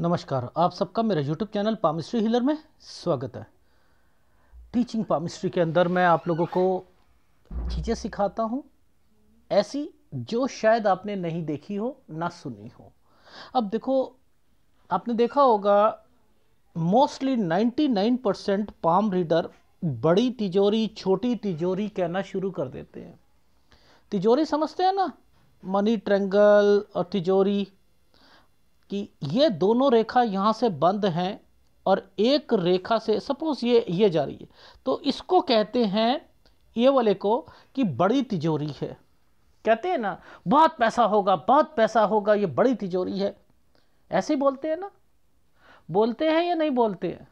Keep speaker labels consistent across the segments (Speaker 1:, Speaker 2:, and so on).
Speaker 1: नमस्कार आप सबका मेरे यूट्यूब चैनल पामिस्ट्री हिलर में स्वागत है टीचिंग पामिस्ट्री के अंदर मैं आप लोगों को चीज़ें सिखाता हूँ ऐसी जो शायद आपने नहीं देखी हो ना सुनी हो अब देखो आपने देखा होगा मोस्टली 99 परसेंट पाम रीडर बड़ी तिजोरी छोटी तिजोरी कहना शुरू कर देते हैं तिजोरी समझते हैं ना मनी ट्रेंगल और तिजोरी कि ये दोनों रेखा यहाँ से बंद हैं और एक रेखा से सपोज़ ये ये जा रही है तो इसको कहते हैं ये वाले को कि बड़ी तिजोरी है कहते हैं ना बहुत पैसा होगा बहुत पैसा होगा ये बड़ी तिजोरी है ऐसे ही बोलते हैं ना बोलते हैं या नहीं बोलते हैं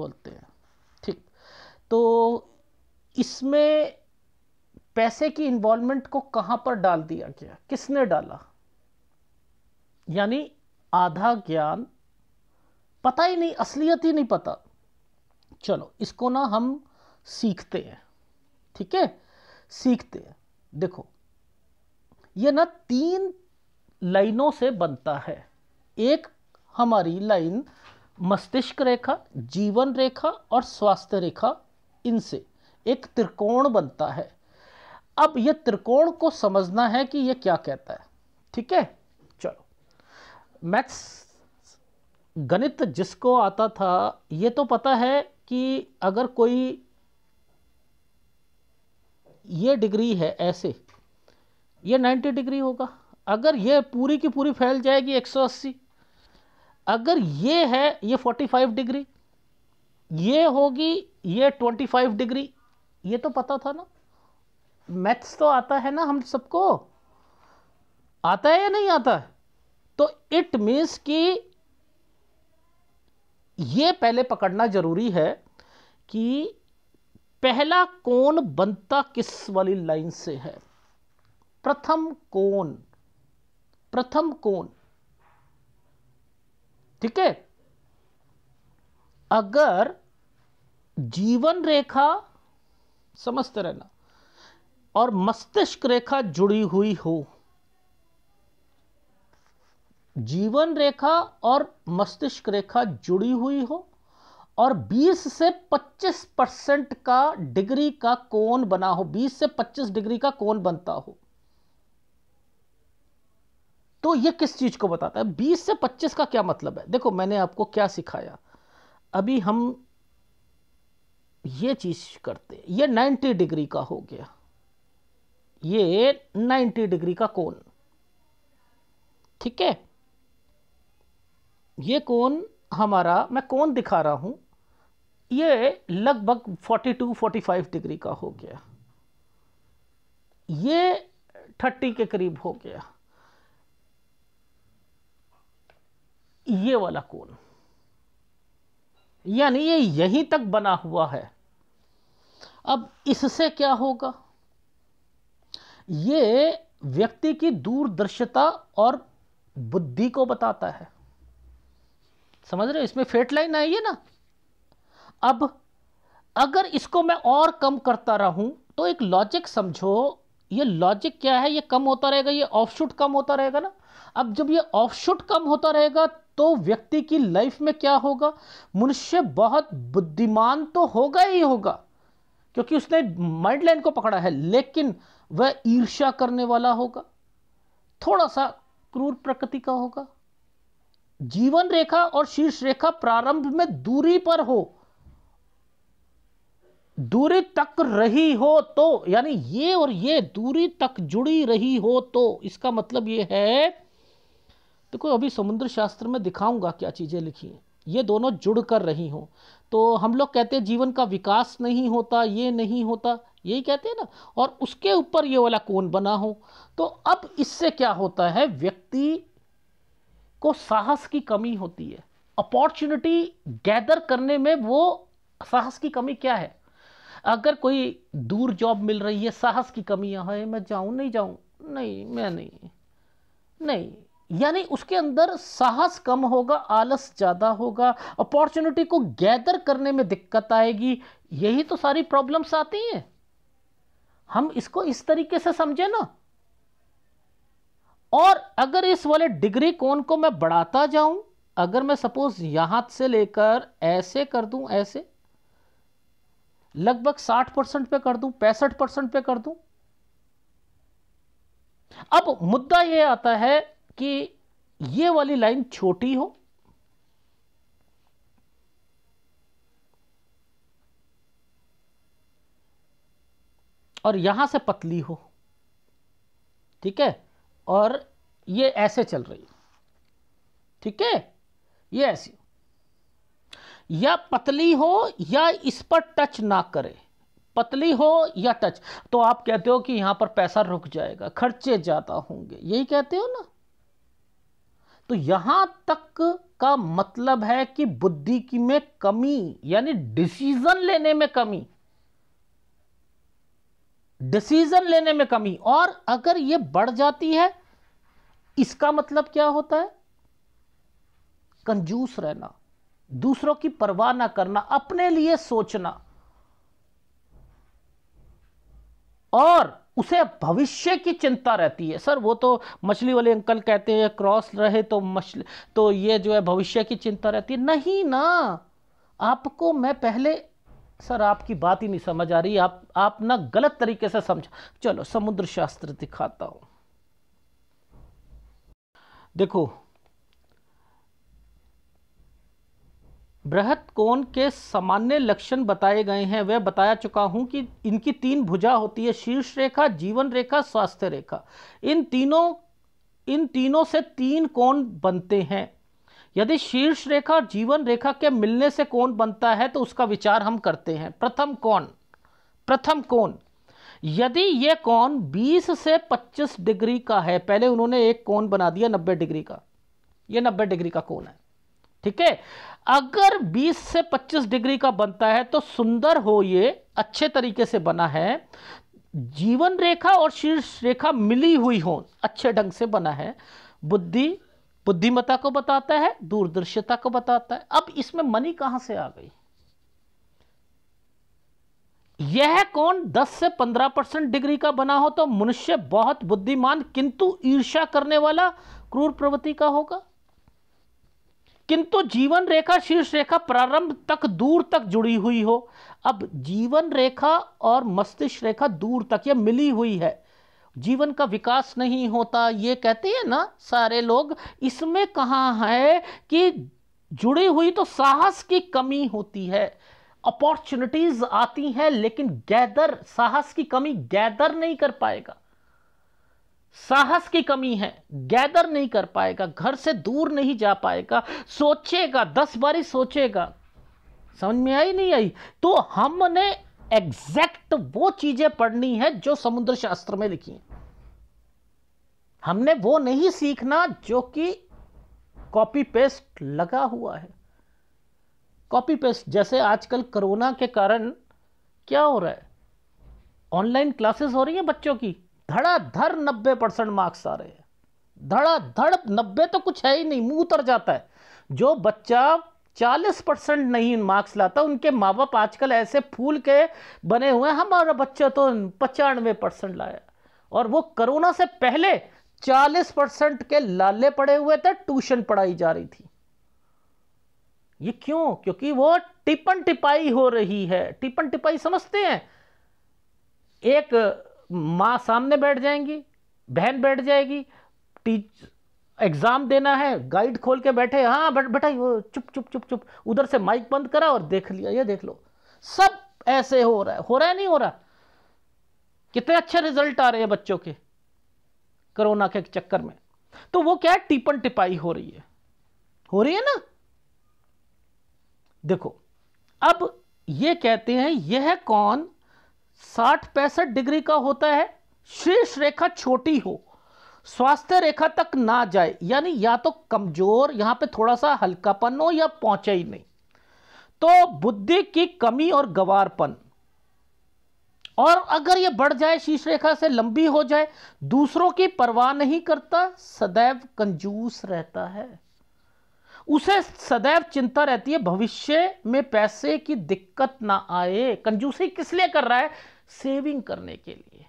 Speaker 1: बोलते हैं ठीक तो इसमें पैसे की इन्वॉल्वमेंट को कहाँ पर डाल दिया गया किसने डाला यानी आधा ज्ञान पता ही नहीं असलियत ही नहीं पता चलो इसको ना हम सीखते हैं ठीक है सीखते हैं देखो ये ना तीन लाइनों से बनता है एक हमारी लाइन मस्तिष्क रेखा जीवन रेखा और स्वास्थ्य रेखा इनसे एक त्रिकोण बनता है अब ये त्रिकोण को समझना है कि ये क्या कहता है ठीक है मैथ्स गणित जिसको आता था ये तो पता है कि अगर कोई ये डिग्री है ऐसे ये 90 डिग्री होगा अगर ये पूरी की पूरी फैल जाएगी 180 अगर ये है ये 45 डिग्री ये होगी ये 25 डिग्री ये तो पता था ना मैथ्स तो आता है ना हम सबको आता है या नहीं आता है तो इट मीन्स कि ये पहले पकड़ना जरूरी है कि पहला कोण बनता किस वाली लाइन से है प्रथम कोण प्रथम कोण ठीक है अगर जीवन रेखा समझते रहना और मस्तिष्क रेखा जुड़ी हुई हो जीवन रेखा और मस्तिष्क रेखा जुड़ी हुई हो और 20 से 25 परसेंट का डिग्री का कोण बना हो 20 से 25 डिग्री का कोण बनता हो तो ये किस चीज को बताता है 20 से 25 का क्या मतलब है देखो मैंने आपको क्या सिखाया अभी हम ये चीज करते ये 90 डिग्री का हो गया ये 90 डिग्री का कोण ठीक है ये कौन हमारा मैं कौन दिखा रहा हूँ ये लगभग 42 45 डिग्री का हो गया ये 30 के करीब हो गया ये वाला कोण यानी ये यहीं तक बना हुआ है अब इससे क्या होगा ये व्यक्ति की दूरदर्शिता और बुद्धि को बताता है समझ रहे हो इसमें फेट लाइन आई है ना अब अगर इसको मैं और कम करता रहूं तो एक लॉजिक समझो ये लॉजिक क्या है ये कम होता रहेगा ये ऑफशूट कम होता रहेगा ना अब जब ये ऑफशूट कम होता रहेगा तो व्यक्ति की लाइफ में क्या होगा मनुष्य बहुत बुद्धिमान तो होगा ही होगा क्योंकि उसने माइंड लाइन को पकड़ा है लेकिन वह ईर्ष्या करने वाला होगा थोड़ा सा क्रूर प्रकृति का होगा जीवन रेखा और शीर्ष रेखा प्रारंभ में दूरी पर हो दूरी तक रही हो तो यानी ये और ये दूरी तक जुड़ी रही हो तो इसका मतलब ये है देखो तो अभी समुद्र शास्त्र में दिखाऊंगा क्या चीज़ें लिखी हैं ये दोनों जुड़ कर रही हो तो हम लोग कहते हैं जीवन का विकास नहीं होता ये नहीं होता यही कहते हैं ना और उसके ऊपर ये वाला कोण बना हो तो अब इससे क्या होता है व्यक्ति को साहस की कमी होती है अपॉर्चुनिटी गैदर करने में वो साहस की कमी क्या है अगर कोई दूर जॉब मिल रही है साहस की कमी है मैं जाऊं नहीं जाऊं नहीं मैं नहीं नहीं यानी उसके अंदर साहस कम होगा आलस ज़्यादा होगा अपॉर्चुनिटी को गैदर करने में दिक्कत आएगी यही तो सारी प्रॉब्लम्स आती हैं हम इसको इस तरीके से समझे ना और अगर इस वाले डिग्री कोन को मैं बढ़ाता जाऊं अगर मैं सपोज यहां से लेकर ऐसे कर दूं ऐसे लगभग 60 परसेंट पे कर दूं पैंसठ परसेंट पे कर दूं अब मुद्दा यह आता है कि ये वाली लाइन छोटी हो और यहां से पतली हो ठीक है और ये ऐसे चल रही ठीक है ये ऐसी या पतली हो या इस पर टच ना करे पतली हो या टच तो आप कहते हो कि यहां पर पैसा रुक जाएगा खर्चे ज़्यादा होंगे यही कहते हो ना तो यहां तक का मतलब है कि बुद्धि की में कमी यानी डिसीजन लेने में कमी डिसीजन लेने में कमी और अगर ये बढ़ जाती है इसका मतलब क्या होता है कंजूस रहना दूसरों की परवाह ना करना अपने लिए सोचना और उसे भविष्य की चिंता रहती है सर वो तो मछली वाले अंकल कहते हैं क्रॉस रहे तो मछली तो ये जो है भविष्य की चिंता रहती है नहीं ना आपको मैं पहले सर आपकी बात ही नहीं समझ आ रही आप आप ना गलत तरीके से समझ चलो समुद्र शास्त्र दिखाता हूं देखो बृहत कोण के सामान्य लक्षण बताए गए हैं वह बताया चुका हूं कि इनकी तीन भुजा होती है शीर्ष रेखा जीवन रेखा स्वास्थ्य रेखा इन तीनों इन तीनों से तीन कोण बनते हैं यदि शीर्ष रेखा और जीवन रेखा के मिलने से कौन बनता है तो उसका विचार हम करते हैं प्रथम कौन प्रथम कौन यदि यह कौन 20 से 25 डिग्री का है पहले उन्होंने एक कौन बना दिया 90 डिग्री का यह 90 डिग्री का कौन है ठीक है अगर 20 से 25 डिग्री का बनता है तो सुंदर हो ये अच्छे तरीके से बना है जीवन रेखा और शीर्ष रेखा मिली हुई हो अच्छे ढंग से बना है बुद्धि बुद्धिमता को बताता है दूरदर्शिता को बताता है अब इसमें मनी कहां से आ गई यह कौन 10 से 15 परसेंट डिग्री का बना हो तो मनुष्य बहुत बुद्धिमान किंतु ईर्ष्या करने वाला क्रूर प्रवृत्ति का होगा किंतु जीवन रेखा शीर्ष रेखा प्रारंभ तक दूर तक जुड़ी हुई हो अब जीवन रेखा और मस्तिष्क रेखा दूर तक यह मिली हुई है जीवन का विकास नहीं होता ये कहते हैं ना सारे लोग इसमें कहाँ है कि जुड़ी हुई तो साहस की कमी होती है अपॉर्चुनिटीज आती हैं लेकिन गैदर साहस की कमी गैदर नहीं कर पाएगा साहस की कमी है गैदर नहीं कर पाएगा घर से दूर नहीं जा पाएगा सोचेगा दस बारी सोचेगा समझ में आई नहीं आई तो हमने एग्जैक्ट वो चीजें पढ़नी है जो समुद्र शास्त्र में लिखी हैं हमने वो नहीं सीखना जो कि कॉपी पेस्ट लगा हुआ है कॉपी पेस्ट जैसे आजकल कोरोना के कारण क्या हो रहा है ऑनलाइन क्लासेस हो रही हैं बच्चों की धड़ाधड़ नब्बे परसेंट मार्क्स आ रहे हैं धड़ाधड़ नब्बे तो कुछ है ही नहीं मुंह उतर जाता है जो बच्चा चालीस परसेंट नहीं मार्क्स लाता उनके माँ बाप आजकल ऐसे फूल के बने हुए हैं हमारा बच्चा तो पचानवे परसेंट लाया और वो कोरोना से पहले चालीस परसेंट के लाले पड़े हुए थे ट्यूशन पढ़ाई जा रही थी ये क्यों क्योंकि वो टिपन टिपाई हो रही है टिपन टिपाई समझते हैं एक माँ सामने बैठ जाएंगी बहन बैठ जाएगी टीच एग्ज़ाम देना है गाइड खोल के बैठे हाँ बट वो चुप चुप चुप चुप उधर से माइक बंद करा और देख लिया ये देख लो सब ऐसे हो रहा है हो रहा है नहीं हो रहा कितने अच्छे रिजल्ट आ रहे हैं बच्चों के कोरोना के चक्कर में तो वो क्या है टिपन टिपाई हो रही है हो रही है ना देखो अब ये कहते हैं यह कौन साठ पैंसठ डिग्री का होता है शीर्ष रेखा छोटी हो स्वास्थ्य रेखा तक ना जाए यानी या तो कमजोर यहां पे थोड़ा सा हल्कापन हो या पहुंचे ही नहीं तो बुद्धि की कमी और गवारपन और अगर ये बढ़ जाए शीर्ष रेखा से लंबी हो जाए दूसरों की परवाह नहीं करता सदैव कंजूस रहता है उसे सदैव चिंता रहती है भविष्य में पैसे की दिक्कत ना आए कंजूसी किस लिए कर रहा है सेविंग करने के लिए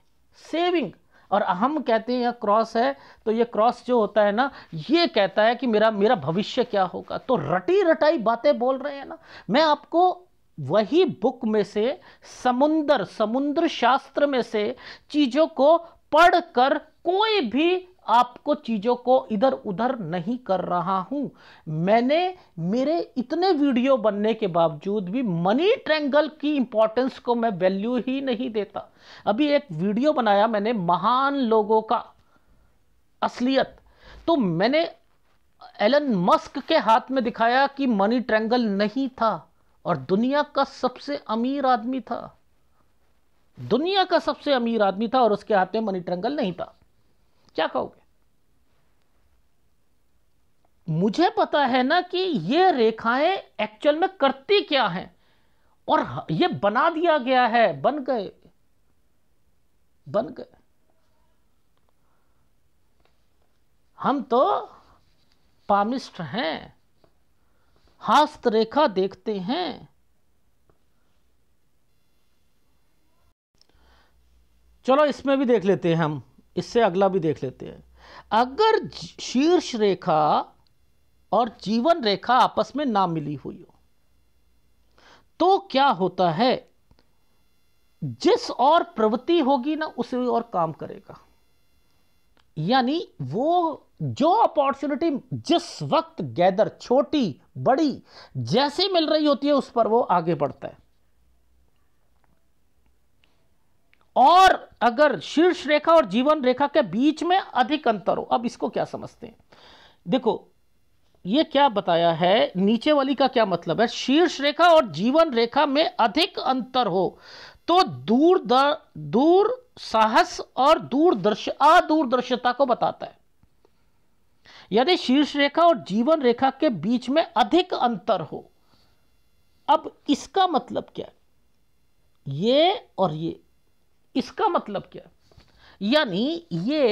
Speaker 1: सेविंग और हम कहते हैं यह क्रॉस है तो ये क्रॉस जो होता है ना ये कहता है कि मेरा मेरा भविष्य क्या होगा तो रटी रटाई बातें बोल रहे हैं ना मैं आपको वही बुक में से समुंदर समुद्र शास्त्र में से चीजों को पढ़कर कोई भी आपको चीजों को इधर उधर नहीं कर रहा हूं मैंने मेरे इतने वीडियो बनने के बावजूद भी मनी ट्रेंगल की इंपॉर्टेंस को मैं वैल्यू ही नहीं देता अभी एक वीडियो बनाया मैंने महान लोगों का असलियत तो मैंने एलन मस्क के हाथ में दिखाया कि मनी ट्रेंगल नहीं था और दुनिया का सबसे अमीर आदमी था दुनिया का सबसे अमीर आदमी था और उसके हाथ में मनी ट्रंगल नहीं था क्या कहोगे मुझे पता है ना कि ये रेखाएं एक्चुअल में करती क्या हैं और ये बना दिया गया है बन गए बन गए हम तो पामिस्ट हैं हस्तरेखा देखते हैं चलो इसमें भी देख लेते हैं हम इससे अगला भी देख लेते हैं अगर शीर्ष रेखा और जीवन रेखा आपस में ना मिली हुई हो तो क्या होता है जिस और प्रवृत्ति होगी ना उसी और काम करेगा यानी वो जो अपॉर्चुनिटी जिस वक्त गैदर छोटी बड़ी जैसे मिल रही होती है उस पर वो आगे बढ़ता है और अगर शीर्ष रेखा और जीवन रेखा के बीच में अधिक अंतर हो अब इसको क्या समझते हैं देखो ये क्या बताया है नीचे वाली का क्या मतलब है शीर्ष रेखा और जीवन रेखा में अधिक अंतर हो तो दूर दूर साहस और दूरदर्श अदूरदर्शता को बताता है यदि शीर्ष रेखा और जीवन रेखा के बीच में अधिक अंतर हो अब इसका मतलब क्या है ये और ये इसका मतलब क्या है यानी ये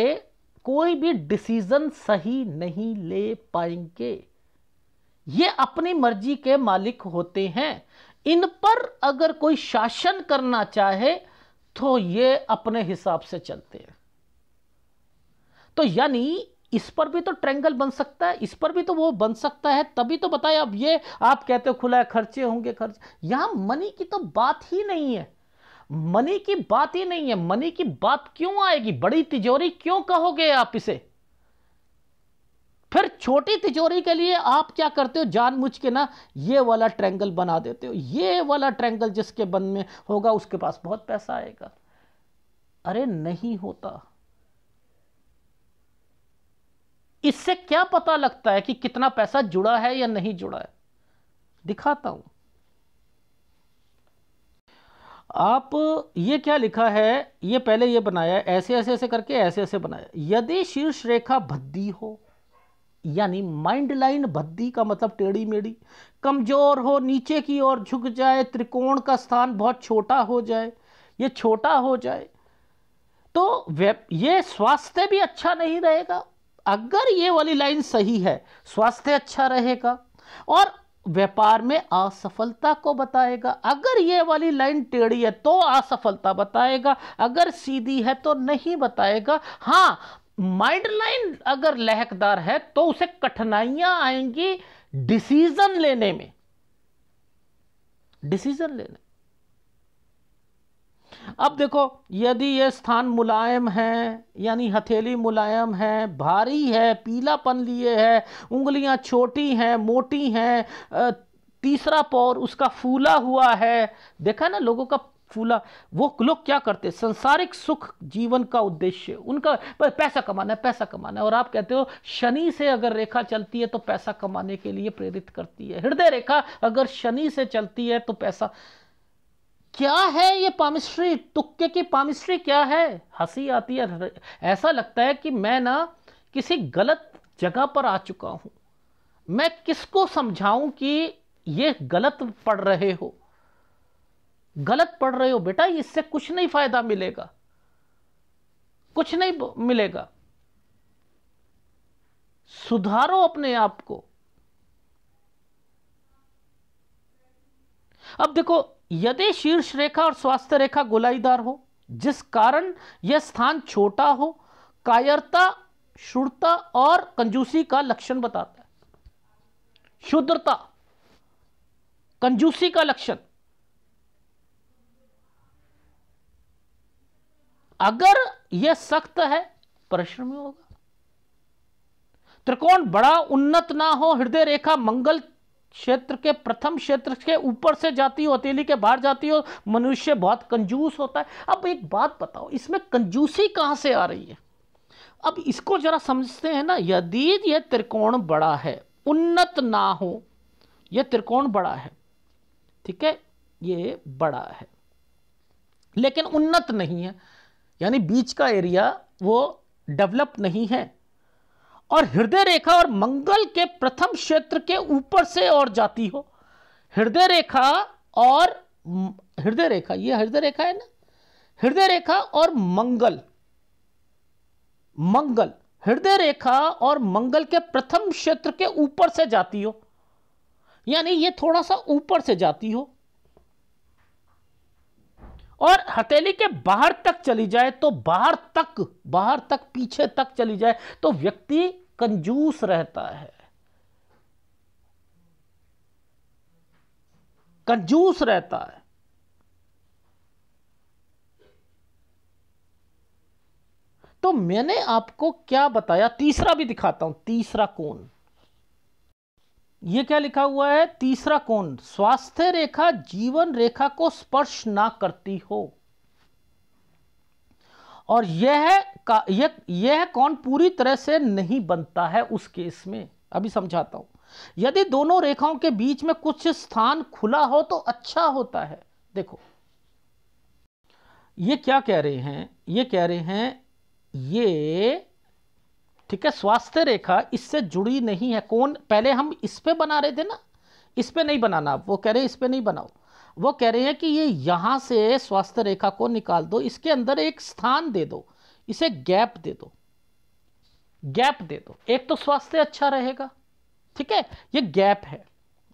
Speaker 1: कोई भी डिसीजन सही नहीं ले पाएंगे ये अपनी मर्जी के मालिक होते हैं इन पर अगर कोई शासन करना चाहे तो ये अपने हिसाब से चलते हैं तो यानी इस पर भी तो ट्रेंगल बन सकता है इस पर भी तो वो बन सकता है तभी तो बताए अब ये आप कहते हो खुला है खर्चे होंगे खर्च यहां मनी की तो बात ही नहीं है मनी की बात ही नहीं है मनी की बात क्यों आएगी बड़ी तिजोरी क्यों कहोगे आप इसे फिर छोटी तिजोरी के लिए आप क्या करते हो जानबूझ के ना ये वाला ट्रैंगल बना देते हो ये वाला ट्रैंगल जिसके बन में होगा उसके पास बहुत पैसा आएगा अरे नहीं होता इससे क्या पता लगता है कि कितना पैसा जुड़ा है या नहीं जुड़ा है दिखाता हूं आप ये क्या लिखा है ये पहले ये बनाया ऐसे ऐसे ऐसे करके ऐसे ऐसे बनाया यदि शीर्ष रेखा भद्दी हो यानी माइंड लाइन भद्दी का मतलब टेढ़ी मेढ़ी कमज़ोर हो नीचे की ओर झुक जाए त्रिकोण का स्थान बहुत छोटा हो जाए ये छोटा हो जाए तो ये स्वास्थ्य भी अच्छा नहीं रहेगा अगर ये वाली लाइन सही है स्वास्थ्य अच्छा रहेगा और व्यापार में असफलता को बताएगा अगर ये वाली लाइन टेढ़ी है तो असफलता बताएगा अगर सीधी है तो नहीं बताएगा हाँ माइंड लाइन अगर लहकदार है तो उसे कठिनाइयां आएंगी डिसीजन लेने में डिसीजन लेने अब देखो यदि यह स्थान मुलायम है यानी हथेली मुलायम है भारी है पीलापन लिए है उंगलियां छोटी हैं मोटी हैं तीसरा पौर उसका फूला हुआ है देखा ना लोगों का फूला वो लोग क्या करते संसारिक सुख जीवन का उद्देश्य उनका पैसा कमाना है पैसा कमाना है और आप कहते हो शनि से अगर रेखा चलती है तो पैसा कमाने के लिए प्रेरित करती है हृदय रेखा अगर शनि से चलती है तो पैसा क्या है ये पामिस्ट्री तुक्के की पामिस्ट्री क्या है हंसी आती है ऐसा लगता है कि मैं ना किसी गलत जगह पर आ चुका हूं मैं किसको समझाऊं कि ये गलत पढ़ रहे हो गलत पढ़ रहे हो बेटा इससे कुछ नहीं फायदा मिलेगा कुछ नहीं मिलेगा सुधारो अपने आप को अब देखो यदि शीर्ष रेखा और स्वास्थ्य रेखा गोलाईदार हो जिस कारण यह स्थान छोटा हो कायरता शुद्धता और कंजूसी का लक्षण बताता है शुद्धता कंजूसी का लक्षण अगर यह सख्त है परिश्रम होगा त्रिकोण बड़ा उन्नत ना हो हृदय रेखा मंगल क्षेत्र के प्रथम क्षेत्र के ऊपर से जाती हो अतीली के बाहर जाती हो मनुष्य बहुत कंजूस होता है अब एक बात बताओ इसमें कंजूसी कहां से आ रही है अब इसको जरा समझते हैं ना यदि यह त्रिकोण बड़ा है उन्नत ना हो यह त्रिकोण बड़ा है ठीक है ये बड़ा है लेकिन उन्नत नहीं है यानी बीच का एरिया वो डेवलप नहीं है और हृदय रेखा और मंगल के प्रथम क्षेत्र के ऊपर से और जाती हो हृदय रेखा और हृदय रेखा ये हृदय रेखा है ना हृदय रेखा और मंगल मंगल हृदय रेखा और मंगल के प्रथम क्षेत्र के ऊपर से जाती हो यानी ये थोड़ा सा ऊपर से जाती हो और हथेली के बाहर तक चली जाए तो बाहर तक बाहर तक पीछे तक चली जाए तो व्यक्ति कंजूस रहता है कंजूस रहता है तो मैंने आपको क्या बताया तीसरा भी दिखाता हूं तीसरा कौन ये क्या लिखा हुआ है तीसरा कोण स्वास्थ्य रेखा जीवन रेखा को स्पर्श ना करती हो और यह का यह यह कौन पूरी तरह से नहीं बनता है उस केस में अभी समझाता हूं यदि दोनों रेखाओं के बीच में कुछ स्थान खुला हो तो अच्छा होता है देखो ये क्या कह रहे हैं ये कह रहे हैं ये ठीक है स्वास्थ्य रेखा इससे जुड़ी नहीं है कौन पहले हम इस पर बना रहे थे ना इस पर नहीं बनाना आप वो कह रहे हैं इस पर नहीं बनाओ वो कह रहे हैं कि ये यहाँ से स्वास्थ्य रेखा को निकाल दो इसके अंदर एक स्थान दे दो इसे गैप दे दो गैप दे दो एक तो स्वास्थ्य अच्छा रहेगा ठीक है ये गैप है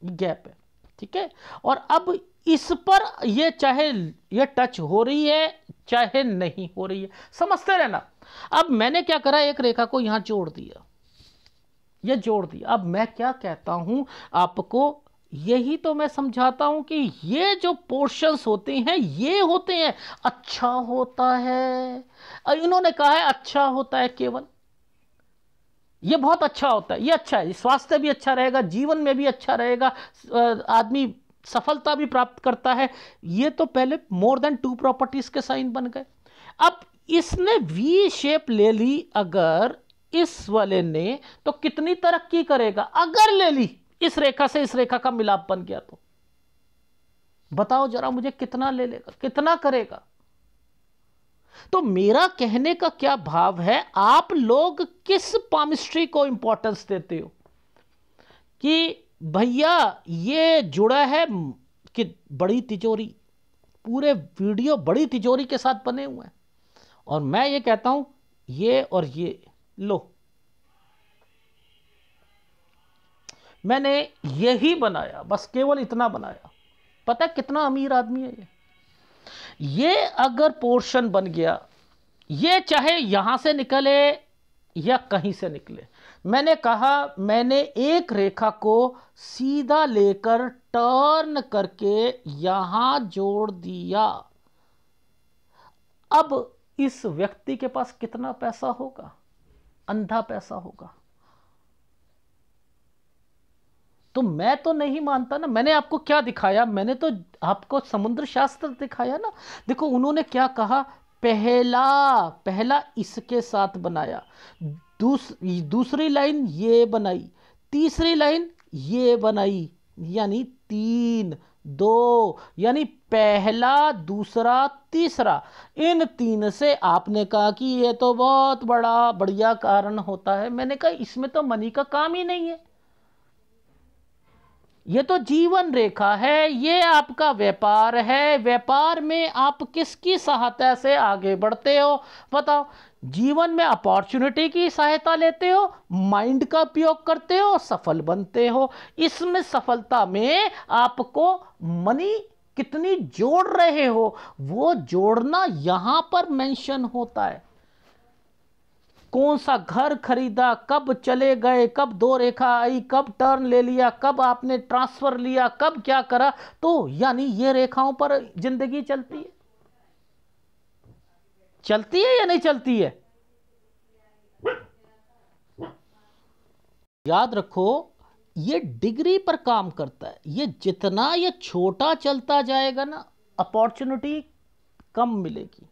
Speaker 1: गैप है ठीक है और अब इस पर ये चाहे ये टच हो रही है चाहे नहीं हो रही है समझते रहना अब मैंने क्या करा एक रेखा को यहां जोड़ दिया ये जोड़ दिया अब मैं क्या कहता हूं आपको यही तो मैं समझाता हूं कि ये जो पोर्शंस होते हैं ये होते हैं अच्छा होता है इन्होंने कहा है अच्छा होता है केवल ये बहुत अच्छा होता है ये अच्छा है स्वास्थ्य भी अच्छा रहेगा जीवन में भी अच्छा रहेगा आदमी सफलता भी प्राप्त करता है ये तो पहले मोर देन टू प्रॉपर्टीज के साइन बन गए अब इसने वी शेप ले ली अगर इस वाले ने तो कितनी तरक्की करेगा अगर ले ली इस रेखा से इस रेखा का मिलाप बन गया तो बताओ जरा मुझे कितना ले लेगा कितना करेगा तो मेरा कहने का क्या भाव है आप लोग किस पामिस्ट्री को इंपॉर्टेंस देते हो कि भैया ये जुड़ा है कि बड़ी तिजोरी पूरे वीडियो बड़ी तिजोरी के साथ बने हुए हैं और मैं ये कहता हूं ये और ये लो मैंने यही बनाया बस केवल इतना बनाया पता है कितना अमीर आदमी है ये ये अगर पोर्शन बन गया ये चाहे यहां से निकले या कहीं से निकले मैंने कहा मैंने एक रेखा को सीधा लेकर टर्न करके यहां जोड़ दिया अब इस व्यक्ति के पास कितना पैसा होगा अंधा पैसा होगा तो मैं तो नहीं मानता ना मैंने आपको क्या दिखाया मैंने तो आपको समुद्र शास्त्र दिखाया ना देखो उन्होंने क्या कहा पहला पहला इसके साथ बनाया दूस, दूसरी लाइन ये बनाई तीसरी लाइन ये बनाई यानी तीन दो यानी पहला दूसरा तीसरा इन तीन से आपने कहा कि ये तो बहुत बड़ा बढ़िया कारण होता है मैंने कहा इसमें तो मनी का काम ही नहीं है ये तो जीवन रेखा है ये आपका व्यापार है व्यापार में आप किसकी सहायता से आगे बढ़ते हो बताओ जीवन में अपॉर्चुनिटी की सहायता लेते हो माइंड का उपयोग करते हो सफल बनते हो इसमें सफलता में आपको मनी कितनी जोड़ रहे हो वो जोड़ना यहाँ पर मेंशन होता है कौन सा घर खरीदा कब चले गए कब दो रेखा आई कब टर्न ले लिया कब आपने ट्रांसफ़र लिया कब क्या करा तो यानी ये रेखाओं पर ज़िंदगी चलती है चलती है या नहीं चलती है याद रखो ये डिग्री पर काम करता है ये जितना ये छोटा चलता जाएगा ना अपॉर्चुनिटी कम मिलेगी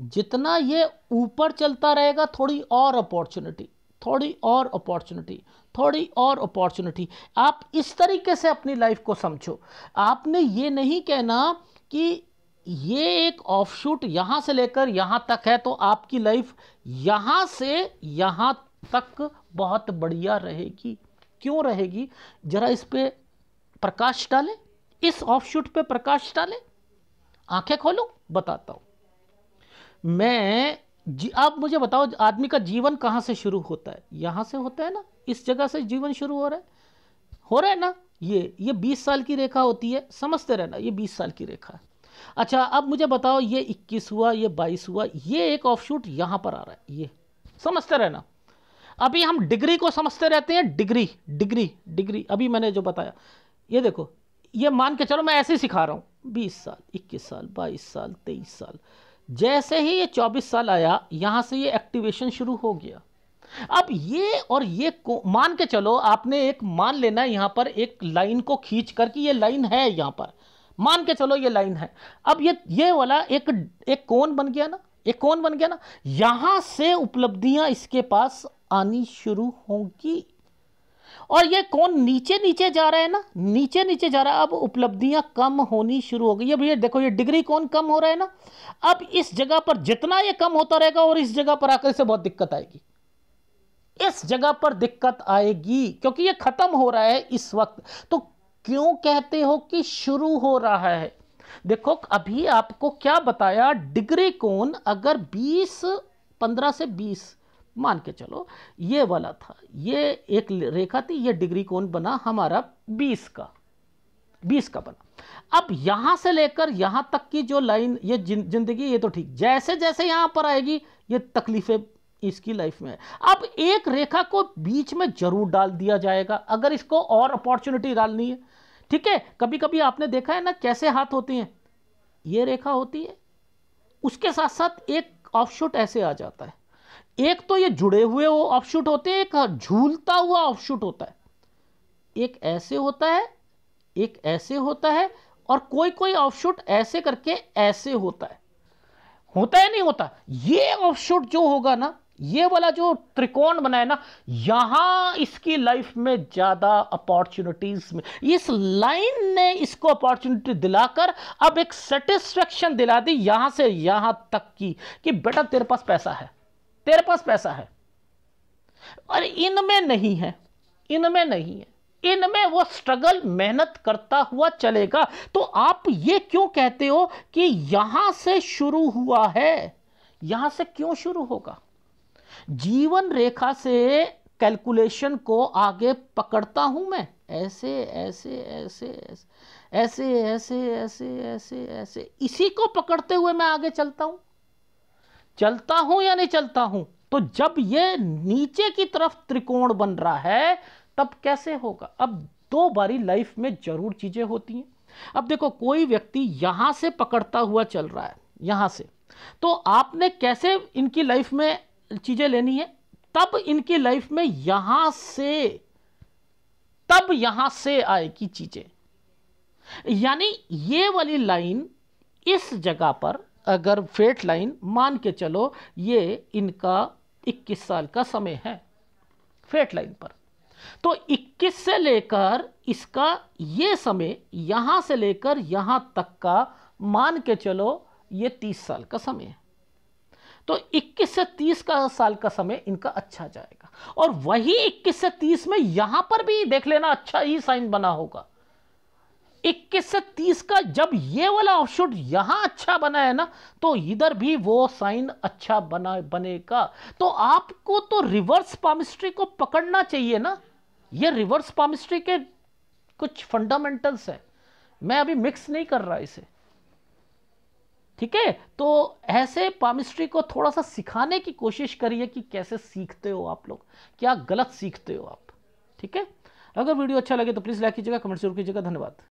Speaker 1: जितना ये ऊपर चलता रहेगा थोड़ी और अपॉर्चुनिटी थोड़ी और अपॉर्चुनिटी थोड़ी और अपॉर्चुनिटी आप इस तरीके से अपनी लाइफ को समझो आपने ये नहीं कहना कि ये एक ऑफ शूट यहाँ से लेकर यहाँ तक है तो आपकी लाइफ यहाँ से यहाँ तक बहुत बढ़िया रहेगी क्यों रहेगी जरा इस पर प्रकाश डालें इस ऑफ शूट पर प्रकाश डालें आंखें खोलो बताता हूँ मैं जी आप मुझे बताओ आदमी का जीवन कहाँ से शुरू होता है यहाँ से होता है ना इस जगह से जीवन शुरू हो रहा है हो रहा है ना ये ये 20 साल की रेखा होती है समझते रहना ये 20 साल की रेखा है अच्छा अब मुझे बताओ ये 21 हुआ ये 22 हुआ ये एक ऑफ शूट यहाँ पर आ रहा है ये समझते रहना अभी हम डिग्री को समझते रहते हैं डिग्री डिग्री डिग्री अभी मैंने जो बताया ये देखो ये मान के चलो मैं ऐसे ही सिखा रहा हूँ बीस साल इक्कीस साल बाईस साल तेईस साल जैसे ही ये 24 साल आया यहां से ये एक्टिवेशन शुरू हो गया अब ये और ये को मान के चलो आपने एक मान लेना है यहां पर एक लाइन को खींच करके ये लाइन है यहां पर मान के चलो ये लाइन है अब ये ये वाला एक एक कौन बन गया ना एक कौन बन गया ना यहां से उपलब्धियां इसके पास आनी शुरू होंगी और ये कौन नीचे नीचे जा रहा है ना नीचे नीचे जा रहा है अब उपलब्धियां कम होनी शुरू हो गई अब ये देखो ये डिग्री कौन कम हो रहा है ना अब इस जगह पर जितना ये कम होता रहेगा और इस जगह पर आकर इसे बहुत दिक्कत आएगी इस जगह पर दिक्कत आएगी क्योंकि ये खत्म हो रहा है इस वक्त तो क्यों कहते हो कि शुरू हो रहा है देखो अभी आपको क्या बताया डिग्री कौन अगर बीस पंद्रह से बीस मान के चलो ये वाला था ये एक रेखा थी ये डिग्री कोण बना हमारा बीस का बीस का बना अब यहां से लेकर यहां तक की जो लाइन ये जिंदगी ये तो ठीक जैसे जैसे यहां पर आएगी ये तकलीफें इसकी लाइफ में अब एक रेखा को बीच में जरूर डाल दिया जाएगा अगर इसको और अपॉर्चुनिटी डालनी है ठीक है कभी कभी आपने देखा है ना कैसे हाथ होते हैं ये रेखा होती है उसके साथ साथ एक ऑफशूट ऐसे आ जाता है एक तो ये जुड़े हुए वो ऑफशूट होते हैं एक झूलता हुआ ऑफशूट होता है एक ऐसे होता है एक ऐसे होता है और कोई कोई ऑफशूट ऐसे करके ऐसे होता है होता है नहीं होता ये ऑफशूट जो होगा ना ये वाला जो त्रिकोण बना है ना यहां इसकी लाइफ में ज्यादा अपॉर्चुनिटीज में इस लाइन ने इसको अपॉर्चुनिटी दिलाकर अब एक सेटिस्फेक्शन दिला दी यहां से यहां तक की कि बेटा तेरे पास पैसा है तेरे पास पैसा है और इनमें नहीं है इनमें नहीं है इनमें वो स्ट्रगल मेहनत करता हुआ चलेगा तो आप ये क्यों कहते हो कि यहां से शुरू हुआ है यहां से क्यों शुरू होगा जीवन रेखा से कैलकुलेशन को आगे पकड़ता हूं मैं ऐसे ऐसे ऐसे ऐसे ऐसे ऐसे ऐसे ऐसे इसी को पकड़ते हुए मैं आगे चलता हूं चलता हूं या नहीं चलता हूं तो जब ये नीचे की तरफ त्रिकोण बन रहा है तब कैसे होगा अब दो बारी लाइफ में जरूर चीजें होती हैं अब देखो कोई व्यक्ति यहां से पकड़ता हुआ चल रहा है यहां से तो आपने कैसे इनकी लाइफ में चीजें लेनी है तब इनकी लाइफ में यहां से तब यहां से आएगी चीजें यानी ये वाली लाइन इस जगह पर अगर फेट लाइन मान के चलो ये इनका 21 साल का समय है फेट लाइन पर तो 21 से लेकर इसका ये समय यहाँ से लेकर यहाँ तक का मान के चलो ये 30 साल का समय है तो 21 से 30 का साल का समय इनका अच्छा जाएगा और वही 21 से 30 में यहां पर भी देख लेना अच्छा ही साइन बना होगा इक्कीस से तीस का जब ये वाला ऑफशूट यहां अच्छा बना है ना तो इधर भी वो साइन अच्छा बना बनेगा तो आपको तो रिवर्स पामिस्ट्री को पकड़ना चाहिए ना ये रिवर्स पामिस्ट्री के कुछ फंडामेंटल्स है मैं अभी मिक्स नहीं कर रहा इसे ठीक है तो ऐसे पामिस्ट्री को थोड़ा सा सिखाने की कोशिश करिए कि कैसे सीखते हो आप लोग क्या गलत सीखते हो आप ठीक है अगर वीडियो अच्छा लगे तो प्लीज़ लाइक कीजिएगा कमेंट जरूर कीजिएगा धन्यवाद